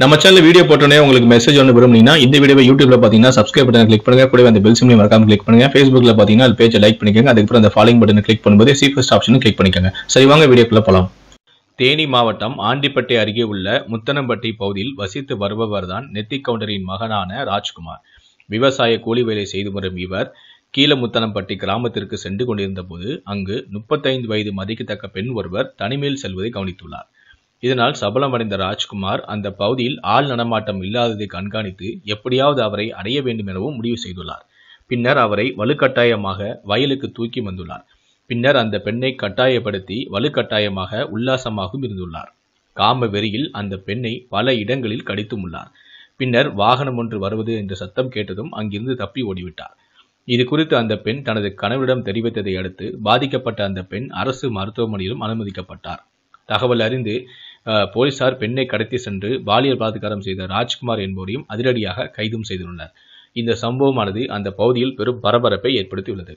நம்ம channel video போட்டோன்னே உங்களுக்கு மெசேஜ் ஒன்று விரும்புனீங்கன்னா இந்த வீடியோ யூடியூப்ல பார்த்தீங்கன்னா சப்ஸ்கிரைப் பட்டன் கிளிக் பண்ணுங்க கூட அந்த பெல் சிம்லையும் மறக்காம கிளிக் பண்ணுங்க ஃபேஸ்புக்ல பார்த்தீங்கன்னா அது பேஜை லைக் பண்ணிக்கோங்க அதுக்கப்புறம் அந்த ஃபாலோ பட்டனை கிளிக் பண்ணும்போது சீஃபஸ்ட் ஆப்ஷனும் கிளிக் பண்ணிக்கோங்க சரி வாங்க வீடியோக்குள்ள போகலாம் தேனி மாவட்டம் ஆண்டிப்பட்டி அருகே உள்ள முத்தனம்பட்டி பகுதியில் வசித்து வருபவர்தான் நெத்தி கவுண்டரின் மகனான ராஜ்குமார் விவசாய கூலி வேலை செய்து வரும் இவர் கீழமுத்தனம்பட்டி கிராமத்திற்கு சென்று கொண்டிருந்த போது அங்கு முப்பத்தைந்து வயது மதிக்கத்தக்க பெண் ஒருவர் தனிமையில் செல்வதை கவனித்துள்ளார் இதனால் சபலமடைந்த ராஜ்குமார் அந்த பகுதியில் ஆள் நடமாட்டம் இல்லாததை கண்காணித்து எப்படியாவது அவரை அடைய வேண்டும் எனவும் முடிவு செய்துள்ளார் பின்னர் அவரை வலுக்கட்டாயமாக வயலுக்கு தூக்கி வந்துள்ளார் பின்னர் அந்த பெண்ணை கட்டாயப்படுத்தி வலுக்கட்டாயமாக உல்லாசமாகவும் இருந்துள்ளார் காம வெறியில் அந்த பெண்ணை பல இடங்களில் கடித்தும் உள்ளார் பின்னர் வாகனம் ஒன்று வருவது என்ற சத்தம் கேட்டதும் அங்கிருந்து தப்பி ஓடிவிட்டார் இது குறித்து அந்த பெண் தனது கணவரிடம் தெரிவித்ததை அடுத்து பாதிக்கப்பட்ட அந்த பெண் அரசு மருத்துவமனையிலும் அனுமதிக்கப்பட்டார் தகவல் அறிந்து போலீசார் பெண்ணை கடத்தி சென்று பாலியல் பலாத்காரம் செய்த ராஜ்குமார் என்பவரையும் அதிரடியாக கைதும் செய்துள்ளனர் இந்த சம்பவமானது அந்த பகுதியில் பெரும் பரபரப்பை ஏற்படுத்தியுள்ளது